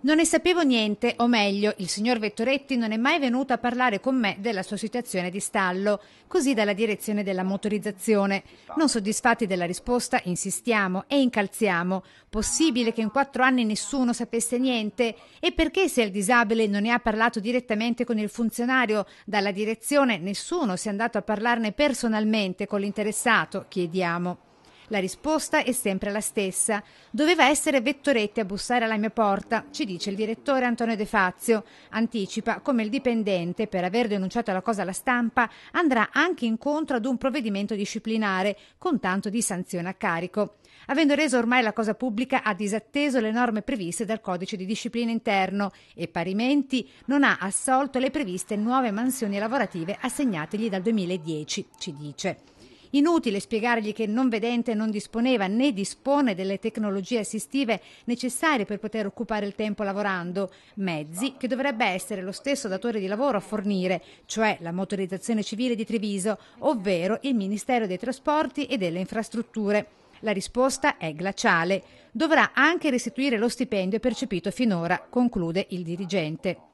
Non ne sapevo niente, o meglio, il signor Vettoretti non è mai venuto a parlare con me della sua situazione di stallo, così dalla direzione della motorizzazione. Non soddisfatti della risposta, insistiamo e incalziamo. Possibile che in quattro anni nessuno sapesse niente? E perché se il disabile non ne ha parlato direttamente con il funzionario dalla direzione, nessuno si è andato a parlarne personalmente con l'interessato? Chiediamo. La risposta è sempre la stessa. Doveva essere Vettoretti a bussare alla mia porta, ci dice il direttore Antonio De Fazio. Anticipa come il dipendente, per aver denunciato la cosa alla stampa, andrà anche incontro ad un provvedimento disciplinare, con tanto di sanzione a carico. Avendo reso ormai la cosa pubblica, ha disatteso le norme previste dal codice di disciplina interno e parimenti non ha assolto le previste nuove mansioni lavorative assegnategli dal 2010, ci dice. Inutile spiegargli che il non vedente non disponeva né dispone delle tecnologie assistive necessarie per poter occupare il tempo lavorando, mezzi che dovrebbe essere lo stesso datore di lavoro a fornire, cioè la motorizzazione civile di Treviso, ovvero il Ministero dei Trasporti e delle Infrastrutture. La risposta è glaciale. Dovrà anche restituire lo stipendio percepito finora, conclude il dirigente.